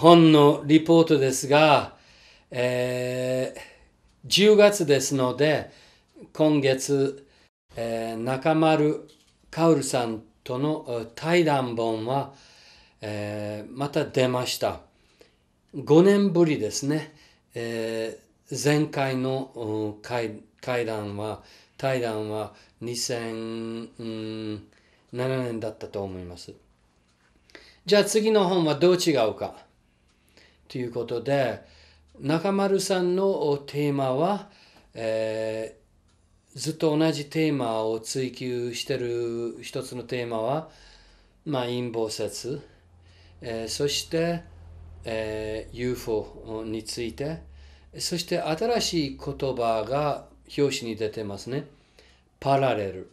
本のリポートですが、えー、10月ですので、今月、えー、中丸薫さんとの対談本は、えー、また出ました。5年ぶりですね。えー、前回の会会談は、対談は2007年だったと思います。じゃあ次の本はどう違うか。ということで中丸さんのテーマは、えー、ずっと同じテーマを追求してる一つのテーマは、まあ、陰謀説、えー、そして、えー、UFO についてそして新しい言葉が表紙に出てますね。パラレル。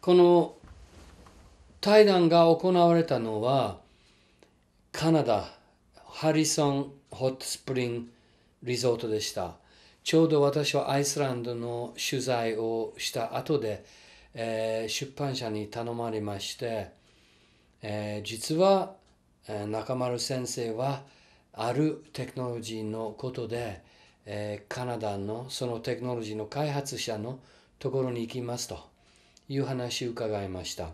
この対談が行われたのはカナダハリソンホットスプリングリゾートでした。ちょうど私はアイスランドの取材をした後で、えー、出版社に頼まれまして、えー、実は、えー、中丸先生はあるテクノロジーのことで、えカナダのそのテクノロジーの開発者のところに行きますという話を伺いました。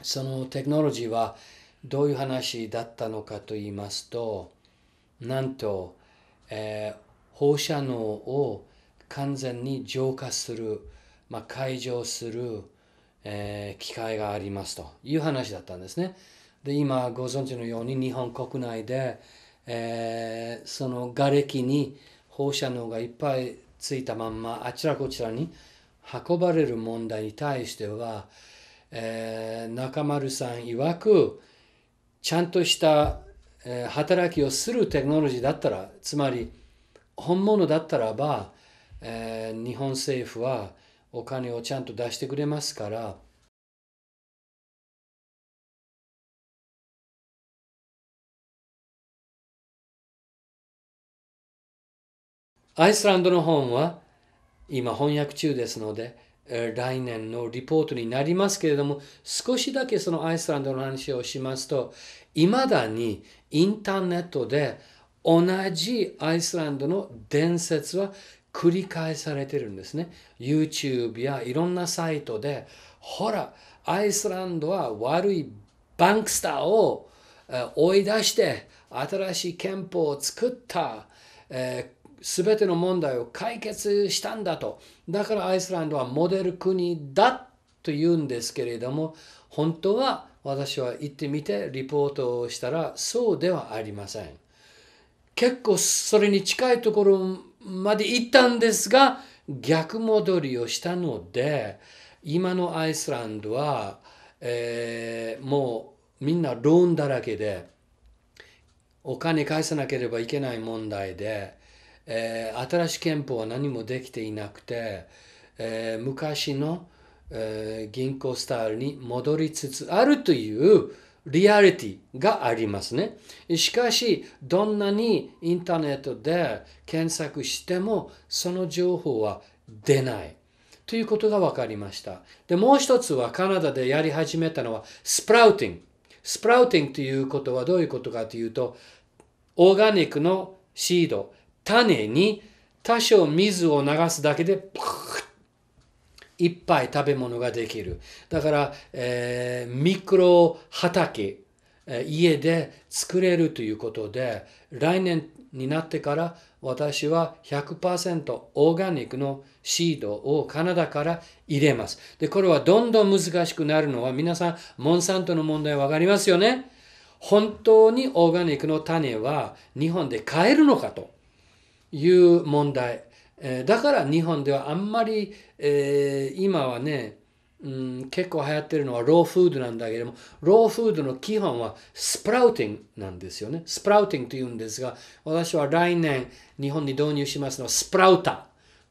そのテクノロジーはどういう話だったのかと言いますとなんと、えー、放射能を完全に浄化する、まあ、解除する、えー、機会がありますという話だったんですね。で今ご存知のように日本国内で、えー、その瓦礫に放射能がいっぱいついたまんまあちらこちらに運ばれる問題に対しては、えー、中丸さん曰くちゃんとした働きをするテクノロジーだったらつまり本物だったらば、え日本政府はお金をちゃんと出してくれますからアイスランドの本は今翻訳中ですので来年のリポートになりますけれども少しだけそのアイスランドの話をしますといまだにインターネットで同じアイスランドの伝説は繰り返されてるんですね YouTube やいろんなサイトでほらアイスランドは悪いバンクスターを追い出して新しい憲法を作った、え全ての問題を解決したんだとだからアイスランドはモデル国だと言うんですけれども本当は私は行ってみてリポートをしたらそうではありません結構それに近いところまで行ったんですが逆戻りをしたので今のアイスランドは、えー、もうみんなローンだらけでお金返さなければいけない問題でえー、新しい憲法は何もできていなくて、えー、昔の、えー、銀行スタイルに戻りつつあるというリアリティがありますね。しかし、どんなにインターネットで検索しても、その情報は出ない。ということが分かりました。で、もう一つはカナダでやり始めたのは、スプラウティング。スプラウティングということはどういうことかというと、オーガニックのシード、種に多少水を流すだけでいっぱい食べ物ができる。だから、えー、ミクロ畑、家で作れるということで、来年になってから私は100%オーガニックのシードをカナダから入れます。で、これはどんどん難しくなるのは皆さん、モンサントの問題わかりますよね本当にオーガニックの種は日本で買えるのかと。いう問題、えだから日本ではあんまり、えー、今はね、うん、結構流行ってるのはローフードなんだけども、ローフードの基本はスプラウティングなんですよね。スプラウティングというんですが、私は来年日本に導入しますのはスプラウター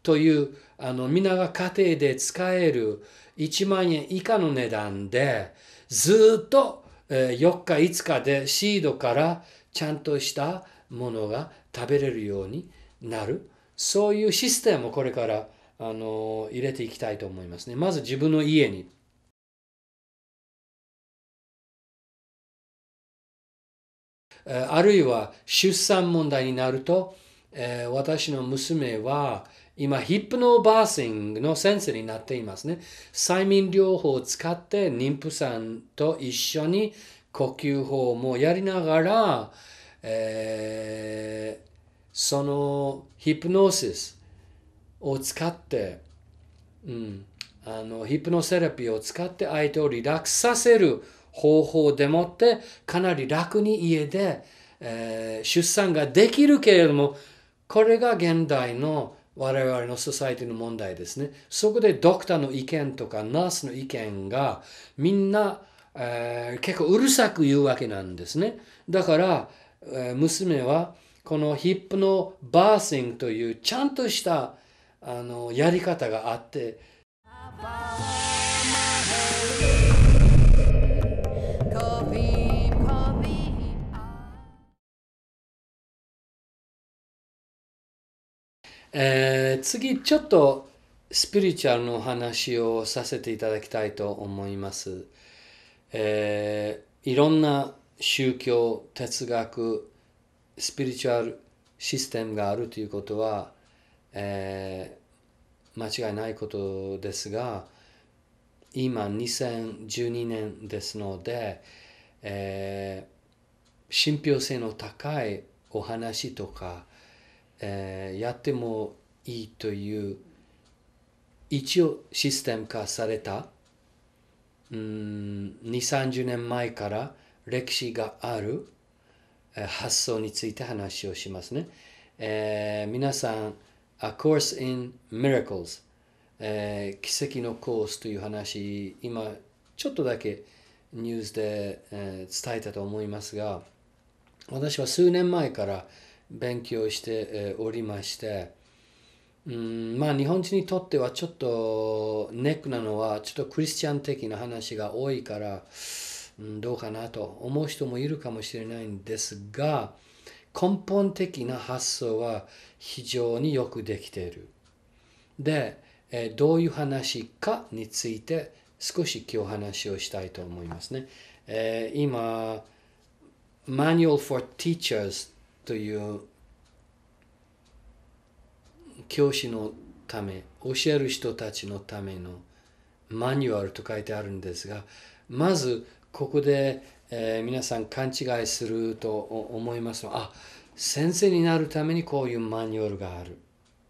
という、あの、皆が家庭で使える1万円以下の値段で、ずっと4日5日でシードからちゃんとしたものが食べれるように、なるそういうシステムをこれからあの入れていきたいと思いますねまず自分の家にあるいは出産問題になると、えー、私の娘は今ヒップノバーシングの先生になっていますね。催眠療法を使って妊婦さんと一緒に呼吸法もやりながら、えーそのヒプノーシスを使って、うん、あのヒプノセラピーを使って相手をリラックスさせる方法でもってかなり楽に家で、えー、出産ができるけれどもこれが現代の我々のソサイティの問題ですね。そこでドクターの意見とかナースの意見がみんな、えー、結構うるさく言うわけなんですね。だから、えー、娘はこのヒップのバーシングというちゃんとしたあのやり方があって。えー、次ちょっとスピリチュアルの話をさせていただきたいと思います。えー、いろんな宗教哲学スピリチュアルシステムがあるということは、えー、間違いないことですが今2012年ですので、えー、信憑性の高いお話とか、えー、やってもいいという一応システム化された2 0 3 0年前から歴史がある発想について話をしますね。えー、皆さん、A Course in Miracles、えー、奇跡のコースという話、今ちょっとだけニュースで、えー、伝えたと思いますが、私は数年前から勉強しておりまして、うんまあ、日本人にとってはちょっとネックなのはちょっとクリスチャン的な話が多いから、うん、どうかなと思う人もいるかもしれないんですが根本的な発想は非常によくできている。で、えどういう話かについて少し今日話をしたいと思いますね。えー、今、Manual for Teachers という教師のため、教える人たちのためのマニュアルと書いてあるんですが、まずここで、えー、皆さん勘違いすると思いますのあ先生になるためにこういうマニュアルがある。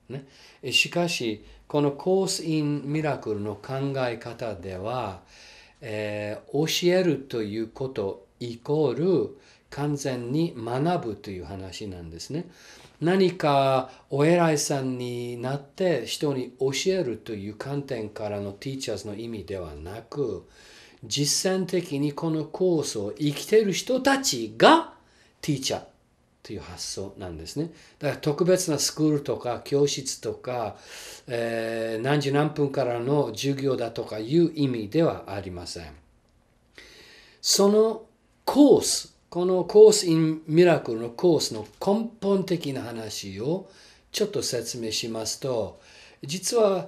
ね、しかしこのコース・イン・ミラクルの考え方では、えー、教えるということイコール完全に学ぶという話なんですね。何かお偉いさんになって人に教えるという観点からのティーチャーズの意味ではなく実践的にこのコースを生きている人たちがティーチャーという発想なんですね。だから特別なスクールとか教室とか、えー、何時何分からの授業だとかいう意味ではありません。そのコース、このコース・イン・ミラクルのコースの根本的な話をちょっと説明しますと、実は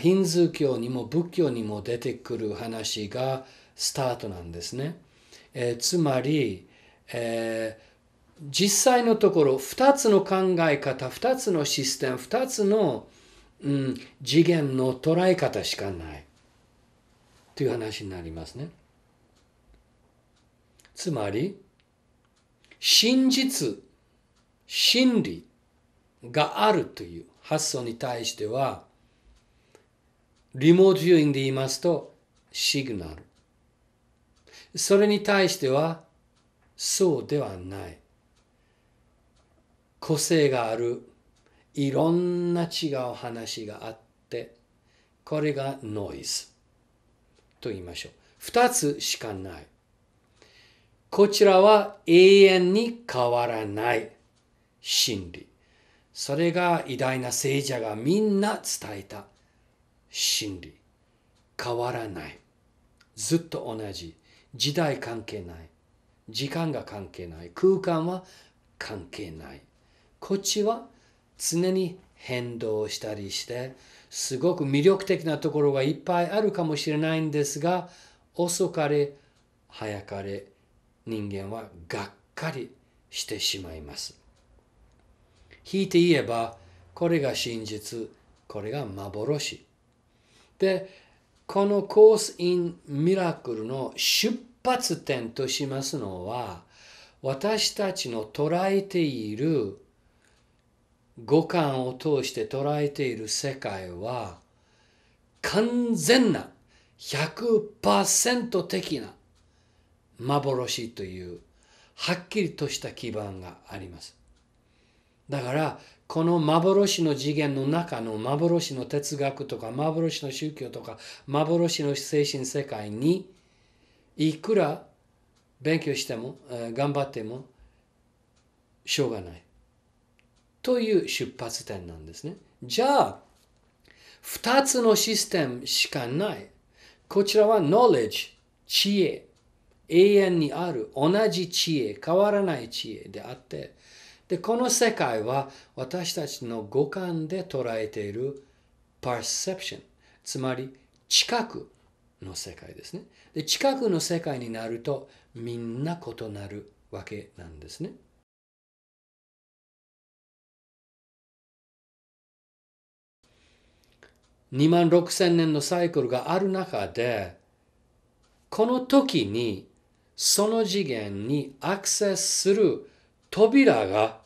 ヒンズー教にも仏教にも出てくる話がスタートなんですね。えー、つまり、えー、実際のところ2つの考え方2つのシステム2つの、うん、次元の捉え方しかないという話になりますね。つまり真実真理があるという発想に対してはリモートビューイングで言いますと、シグナル。それに対しては、そうではない。個性がある、いろんな違う話があって、これがノイズと言いましょう。二つしかない。こちらは永遠に変わらない真理。それが偉大な聖者がみんな伝えた。真理変わらないずっと同じ時代関係ない時間が関係ない空間は関係ないこっちは常に変動したりしてすごく魅力的なところがいっぱいあるかもしれないんですが遅かれ早かれ人間はがっかりしてしまいます。引いて言えばこれが真実これが幻で、このコース・イン・ミラクルの出発点としますのは、私たちの捉えている五感を通して捉えている世界は完全な100%的な幻というはっきりとした基盤があります。だからこの幻の次元の中の幻の哲学とか幻の宗教とか幻の精神世界にいくら勉強しても頑張ってもしょうがないという出発点なんですね。じゃあ2つのシステムしかない。こちらは knowledge 知恵永遠にある同じ知恵変わらない知恵であってで、この世界は私たちの五感で捉えている perception、つまり近くの世界ですね。で、近くの世界になるとみんな異なるわけなんですね。2万6000年のサイクルがある中でこの時にその次元にアクセスする扉が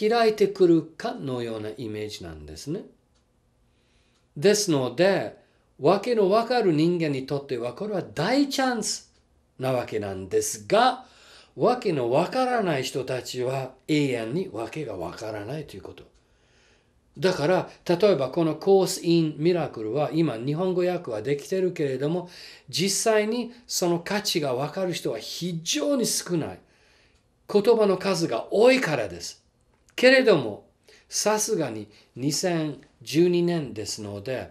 開いてくるかのようなイメージなんですね。ですので、わけのわかる人間にとってはこれは大チャンスなわけなんですが、わけのわからない人たちは永遠にわけがわからないということ。だから、例えばこのコースインミラクルは今日本語訳はできてるけれども、実際にその価値がわかる人は非常に少ない。言葉の数が多いからです。けれども、さすがに2012年ですので、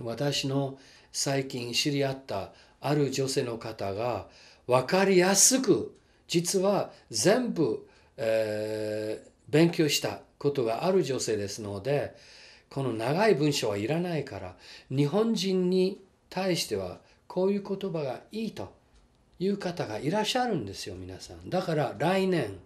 私の最近知り合ったある女性の方が分かりやすく実は全部、えー、勉強したことがある女性ですのでこの長い文章はいらないから日本人に対してはこういう言葉がいいという方がいらっしゃるんですよ、皆さん。だから来年、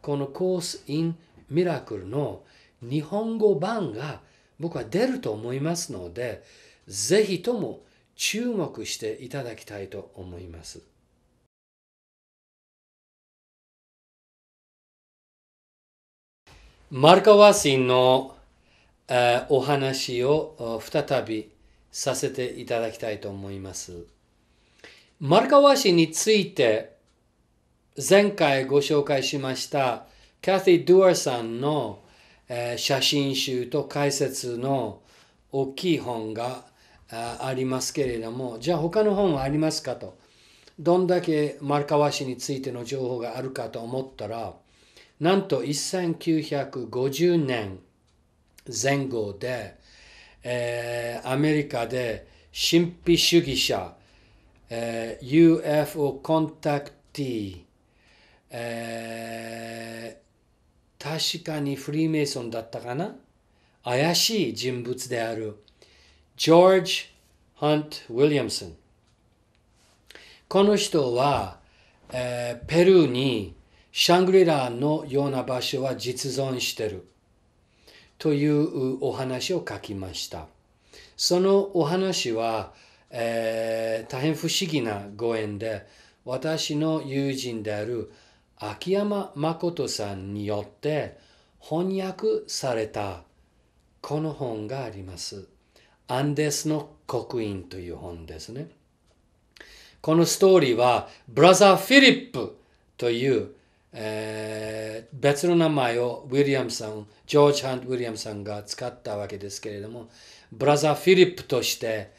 このコースインミラクルの日本語版が僕は出ると思いますので、ぜひとも注目していただきたいと思います。マルカワシンの、えー、お話を再びさせていただきたいと思います。丸川氏について前回ご紹介しましたキャティ・ドゥアさんの、写真集と解説の大きい本がありますけれどもじゃあ他の本はありますかとどんだけ丸川氏についての情報があるかと思ったらなんと1950年前後で、えー、アメリカで神秘主義者えー、UFO コンタクティ t えー、確かにフリーメイソンだったかな怪しい人物であるジョージ・ハント・ウィリアムソンこの人は、えー、ペルーにシャングリラのような場所は実存してるというお話を書きました。そのお話はえー、大変不思議なご縁で、私の友人である秋山誠さんによって翻訳されたこの本があります。アンデスの刻印という本ですね。このストーリーは、ブラザー・フィリップという、えー、別の名前をウィリアムさん、ジョージ・ハント・ウィリアムさんが使ったわけですけれども、ブラザー・フィリップとして、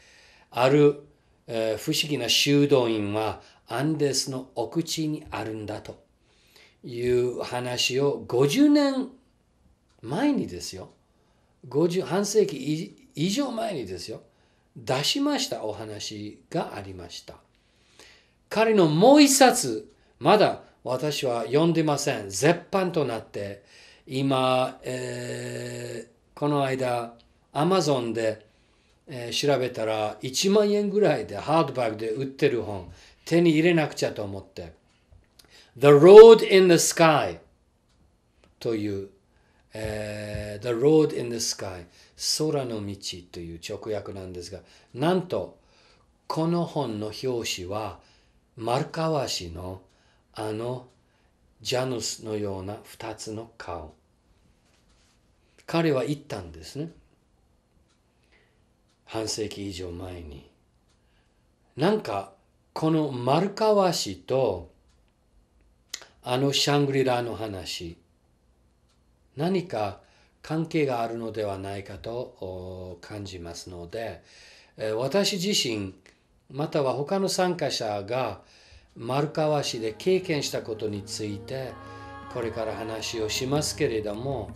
ある、えー、不思議な修道院はアンデスの奥地にあるんだという話を50年前にですよ50半世紀以上前にですよ出しましたお話がありました彼のもう一冊まだ私は読んでません絶版となって今、えー、この間アマゾンでえー、調べたら1万円ぐらいでハードバッグで売ってる本手に入れなくちゃと思って The Road in the Sky という、えー、The Road in the Sky 空の道という直訳なんですがなんとこの本の表紙は丸川氏のあのジャヌスのような2つの顔彼は言ったんですね半世紀以上前になんかこの丸川市とあのシャングリラの話何か関係があるのではないかと感じますので私自身または他の参加者が丸川市で経験したことについてこれから話をしますけれども。